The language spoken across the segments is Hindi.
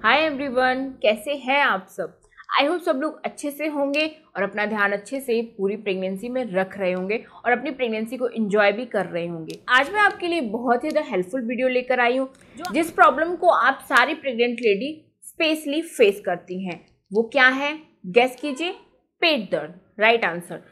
हाय एवरीवन कैसे हैं आप सब आई होप सब लोग अच्छे से होंगे और अपना ध्यान अच्छे से पूरी प्रेगनेंसी में रख रहे होंगे और अपनी प्रेगनेंसी को एंजॉय भी कर रहे होंगे आज मैं आपके लिए बहुत ही ज़्यादा हेल्पफुल वीडियो लेकर आई हूँ जिस प्रॉब्लम को आप सारी प्रेग्नेंट लेडी स्पेशली फेस करती हैं वो क्या है गैस कीजिए पेट दर्द राइट आंसर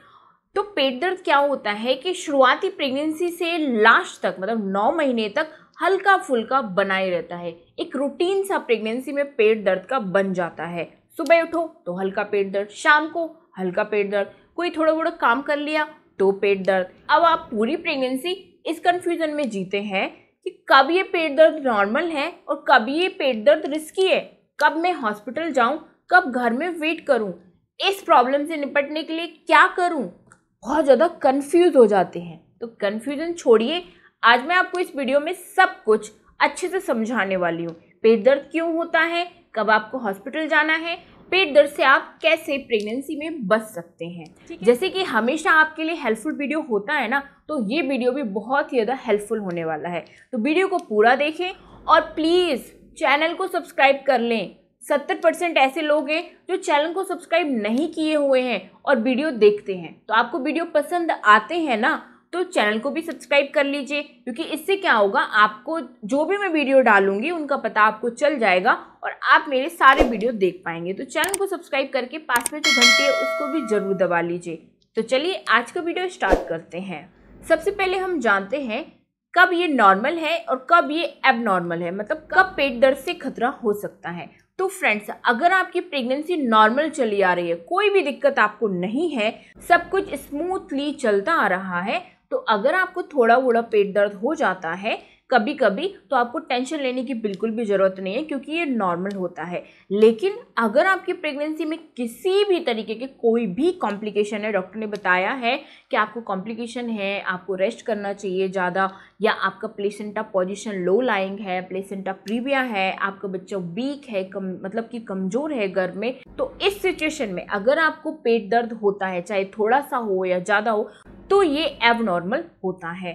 तो पेट दर्द क्या होता है कि शुरुआती प्रेगनेंसी से लास्ट तक मतलब नौ महीने तक हल्का फुल्का बनाए रहता है एक रूटीन सा प्रेगनेंसी में पेट दर्द का बन जाता है सुबह उठो तो हल्का पेट दर्द शाम को हल्का पेट दर्द कोई थोड़ा बहुत काम कर लिया तो पेट दर्द अब आप पूरी प्रेगनेंसी इस कन्फ्यूज़न में जीते हैं कि कब ये पेट दर्द नॉर्मल है और कब ये पेट दर्द रिस्की है कब मैं हॉस्पिटल जाऊं कब घर में वेट करूं इस प्रॉब्लम से निपटने के लिए क्या करूं बहुत ज़्यादा कन्फ्यूज़ हो जाते हैं तो कन्फ्यूज़न छोड़िए आज मैं आपको इस वीडियो में सब कुछ अच्छे से समझाने वाली हूँ पेट दर्द क्यों होता है कब आपको हॉस्पिटल जाना है पेट दर्द से आप कैसे प्रेगनेंसी में बच सकते हैं जैसे कि हमेशा आपके लिए हेल्पफुल वीडियो होता है ना तो ये वीडियो भी बहुत ही ज़्यादा हेल्पफुल होने वाला है तो वीडियो को पूरा देखें और प्लीज़ चैनल को सब्सक्राइब कर लें सत्तर परसेंट ऐसे लोग हैं जो चैनल को सब्सक्राइब नहीं किए हुए हैं और वीडियो देखते हैं तो आपको वीडियो पसंद आते हैं ना तो चैनल को भी सब्सक्राइब कर लीजिए क्योंकि इससे क्या होगा आपको जो भी मैं वीडियो डालूंगी उनका पता आपको चल जाएगा और आप मेरे सारे वीडियो देख पाएंगे तो चैनल को सब्सक्राइब करके पास में जो घंटी है उसको भी ज़रूर दबा लीजिए तो चलिए आज का वीडियो स्टार्ट करते हैं सबसे पहले हम जानते हैं कब ये नॉर्मल है और कब ये एबनॉर्मल है मतलब कब पेट दर्द से खतरा हो सकता है तो फ्रेंड्स अगर आपकी प्रेगनेंसी नॉर्मल चली आ रही है कोई भी दिक्कत आपको नहीं है सब कुछ स्मूथली चलता आ रहा है तो अगर आपको थोड़ा थोड़ा पेट दर्द हो जाता है कभी कभी तो आपको टेंशन लेने की बिल्कुल भी ज़रूरत नहीं है क्योंकि ये नॉर्मल होता है लेकिन अगर आपकी प्रेगनेंसी में किसी भी तरीके के कोई भी कॉम्प्लिकेशन है डॉक्टर ने बताया है कि आपको कॉम्प्लिकेशन है आपको रेस्ट करना चाहिए ज़्यादा या आपका प्लेसेंटा पोजिशन लो लाइंग है प्लेसेंटा प्रीविया है आपका बच्चा वीक है कम मतलब कि कमज़ोर है गर्भ में तो इस सिचुएशन में अगर आपको पेट दर्द होता है चाहे थोड़ा सा हो या ज़्यादा हो तो ये एबनॉर्मल होता है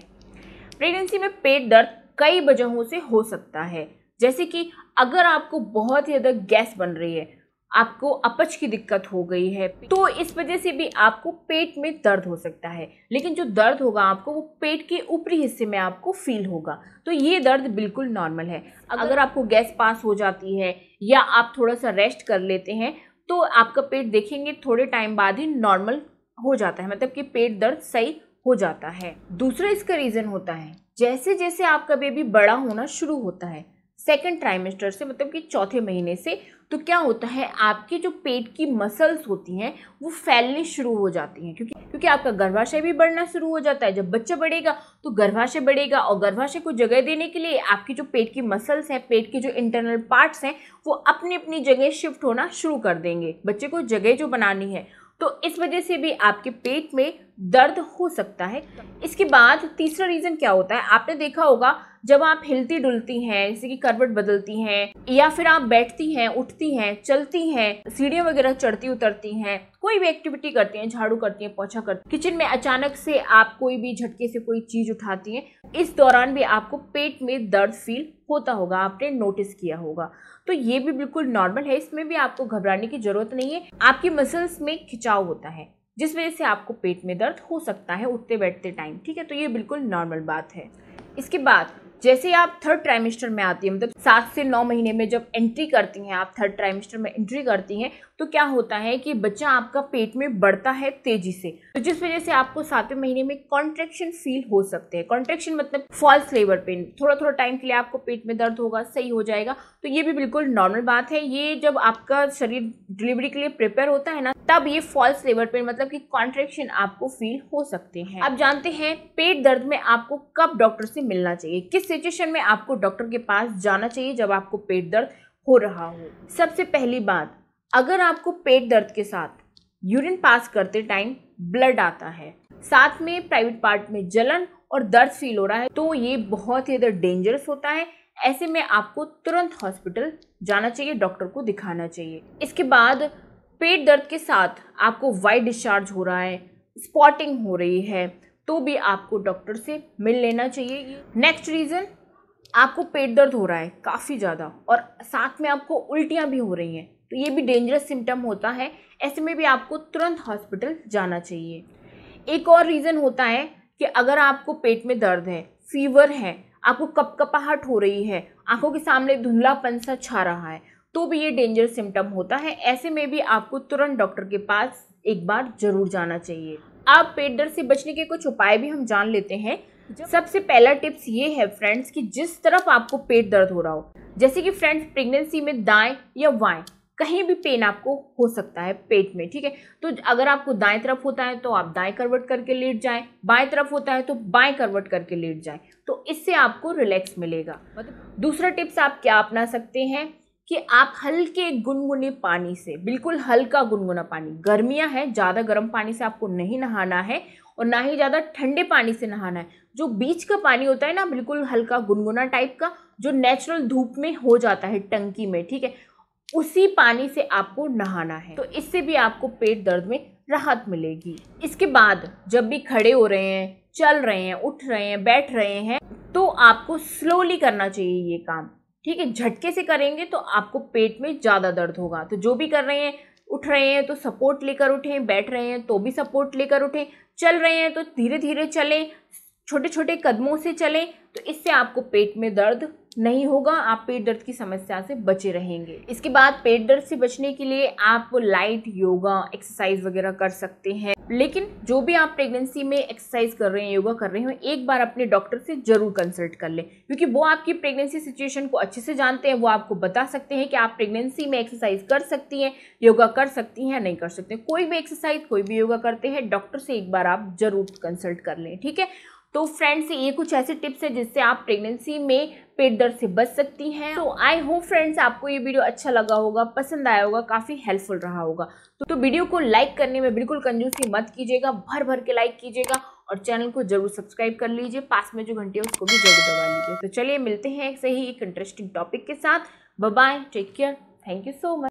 प्रेगनेंसी में पेट दर्द कई वजहों से हो सकता है जैसे कि अगर आपको बहुत ही ज़्यादा गैस बन रही है आपको अपच की दिक्कत हो गई है तो इस वजह से भी आपको पेट में दर्द हो सकता है लेकिन जो दर्द होगा आपको वो पेट के ऊपरी हिस्से में आपको फील होगा तो ये दर्द बिल्कुल नॉर्मल है अगर आपको गैस पास हो जाती है या आप थोड़ा सा रेस्ट कर लेते हैं तो आपका पेट देखेंगे थोड़े टाइम बाद ही नॉर्मल हो जाता है मतलब कि पेट दर्द सही हो जाता है दूसरा इसका रीज़न होता है जैसे जैसे आपका बेबी बड़ा होना शुरू होता है सेकेंड ट्राइमेस्टर से मतलब कि चौथे महीने से तो क्या होता है आपकी जो पेट की मसल्स होती हैं वो फैलनी शुरू हो जाती हैं क्योंकि क्योंकि आपका गर्भाशय भी बढ़ना शुरू हो जाता है जब बच्चा बढ़ेगा तो गर्भाशय बढ़ेगा और गर्भाशय को जगह देने के लिए आपकी जो पेट की मसल्स हैं पेट के जो इंटरनल पार्ट्स हैं वो अपनी अपनी जगह शिफ्ट होना शुरू कर देंगे बच्चे को जगह जो बनानी है तो इस वजह से भी आपके पेट में दर्द हो सकता है इसके बाद तीसरा रीज़न क्या होता है आपने देखा होगा जब आप हिलती डुलती हैं जैसे कि करवट बदलती हैं या फिर आप बैठती हैं उठती हैं चलती हैं सीढ़ियाँ वगैरह चढ़ती उतरती हैं कोई भी एक्टिविटी करती हैं झाड़ू करती हैं पोछा करती हैं किचन में अचानक से आप कोई भी झटके से कोई चीज़ उठाती हैं इस दौरान भी आपको पेट में दर्द फील होता होगा आपने नोटिस किया होगा तो ये भी बिल्कुल नॉर्मल है इसमें भी आपको घबराने की ज़रूरत नहीं है आपकी मसल्स में खिंचाव होता है जिस वजह से आपको पेट में दर्द हो सकता है उठते बैठते टाइम ठीक है तो ये बिल्कुल नॉर्मल बात है इसके बाद जैसे आप थर्ड ट्राइमेस्टर में आती है मतलब सात से नौ महीने में जब एंट्री करती हैं आप थर्ड ट्राइमेस्टर में एंट्री करती हैं तो क्या होता है कि बच्चा आपका पेट में बढ़ता है तेजी से तो जिस वजह से आपको सातवें महीने में कॉन्ट्रेक्शन फील हो सकते हैं कॉन्ट्रेक्शन मतलब फॉल्स लेबर पेन थोड़ा थोड़ा टाइम के लिए आपको पेट में दर्द होगा सही हो जाएगा तो ये भी बिल्कुल नॉर्मल बात है ये जब आपका शरीर डिलीवरी के लिए प्रिपेयर होता है ना तब ये फॉल्स लेबर पेन मतलब कि कॉन्ट्रेक्शन आपको फील हो सकते हैं आप जानते हैं पेट दर्द में आपको कब डॉक्टर से मिलना चाहिए किस सिचुएशन में आपको डॉक्टर के पास जाना चाहिए जब आपको पेट दर्द हो रहा हो सबसे पहली बात अगर आपको पेट दर्द के साथ यूरिन पास करते टाइम ब्लड आता है साथ में प्राइवेट पार्ट में जलन और दर्द फील हो रहा है तो ये बहुत ही ज़्यादा डेंजरस होता है ऐसे में आपको तुरंत हॉस्पिटल जाना चाहिए डॉक्टर को दिखाना चाहिए इसके बाद पेट दर्द के साथ आपको वाइट डिस्चार्ज हो रहा है स्पॉटिंग हो रही है तो भी आपको डॉक्टर से मिल लेना चाहिए नेक्स्ट रीज़न आपको पेट दर्द हो रहा है काफ़ी ज़्यादा और साथ में आपको उल्टियाँ भी हो रही हैं तो ये भी डेंजरस सिम्टम होता है ऐसे में भी आपको तुरंत हॉस्पिटल जाना चाहिए एक और रीज़न होता है कि अगर आपको पेट में दर्द है फीवर है आपको कपकपाहट हो रही है आंखों के सामने धुंधलापन सा छा रहा है तो भी ये डेंजर सिम्टम होता है ऐसे में भी आपको तुरंत डॉक्टर के पास एक बार ज़रूर जाना चाहिए अब पेट दर्द से बचने के कुछ उपाय भी हम जान लेते हैं सबसे पहला टिप्स ये है फ्रेंड्स कि जिस तरफ आपको पेट दर्द हो रहा हो जैसे कि फ्रेंड्स प्रेगनेंसी में दाएं या वाएं कहीं भी पेन आपको हो सकता है पेट में ठीक है तो अगर आपको दाएं तरफ होता है तो आप दाएं करवट करके लेट जाएं बाएं तरफ होता है तो बाएं करवट करके लेट जाएं तो इससे आपको रिलैक्स मिलेगा मतलब दूसरा टिप्स आप क्या अपना सकते हैं कि आप हल्के गुनगुने पानी से बिल्कुल हल्का गुनगुना पानी गर्मियां हैं ज़्यादा गर्म पानी से आपको नहीं नहाना है और ना ही ज़्यादा ठंडे पानी से नहाना है जो बीच का पानी होता है ना बिल्कुल हल्का गुनगुना टाइप का जो नेचुरल धूप में हो जाता है टंकी में ठीक है उसी पानी से आपको नहाना है तो इससे भी आपको पेट दर्द में राहत मिलेगी इसके बाद जब भी खड़े हो रहे हैं चल रहे हैं उठ रहे हैं बैठ रहे हैं तो आपको स्लोली करना चाहिए ये काम ठीक है झटके से करेंगे तो आपको पेट में ज़्यादा दर्द होगा तो जो भी कर रहे हैं उठ रहे हैं तो सपोर्ट लेकर उठें बैठ रहे हैं तो भी सपोर्ट लेकर उठें चल रहे हैं तो धीरे धीरे चलें छोटे छोटे कदमों से चलें तो इससे आपको पेट में दर्द नहीं होगा आप पेट दर्द की समस्या से बचे रहेंगे इसके बाद पेट दर्द से बचने के लिए आप लाइट योगा एक्सरसाइज वगैरह कर सकते हैं लेकिन जो भी आप प्रेगनेंसी में एक्सरसाइज कर रहे हैं योगा कर रहे हो एक बार अपने डॉक्टर से जरूर कंसल्ट कर लें क्योंकि वो आपकी प्रेगनेंसी सिचुएशन को अच्छे से जानते हैं वो आपको बता सकते हैं कि आप प्रेगनेंसी में एक्सरसाइज कर सकती हैं योगा कर सकती हैं या नहीं कर सकते कोई भी एक्सरसाइज कोई भी योगा करते हैं डॉक्टर से एक बार आप जरूर कंसल्ट कर लें ठीक है तो फ्रेंड्स ये कुछ ऐसे टिप्स है जिससे आप प्रेगनेंसी में पेट दर्द से बच सकती हैं तो आई होप फ्रेंड्स आपको ये वीडियो अच्छा लगा होगा पसंद आया होगा काफ़ी हेल्पफुल रहा होगा तो, तो वीडियो को लाइक करने में बिल्कुल कंजूसी मत कीजिएगा भर भर के लाइक कीजिएगा और चैनल को जरूर सब्सक्राइब कर लीजिए पास में जो घंटी है उसको भी जरूर दबा लीजिए तो चलिए मिलते हैं ऐसे ही एक इंटरेस्टिंग टॉपिक के साथ bye take care thank you so much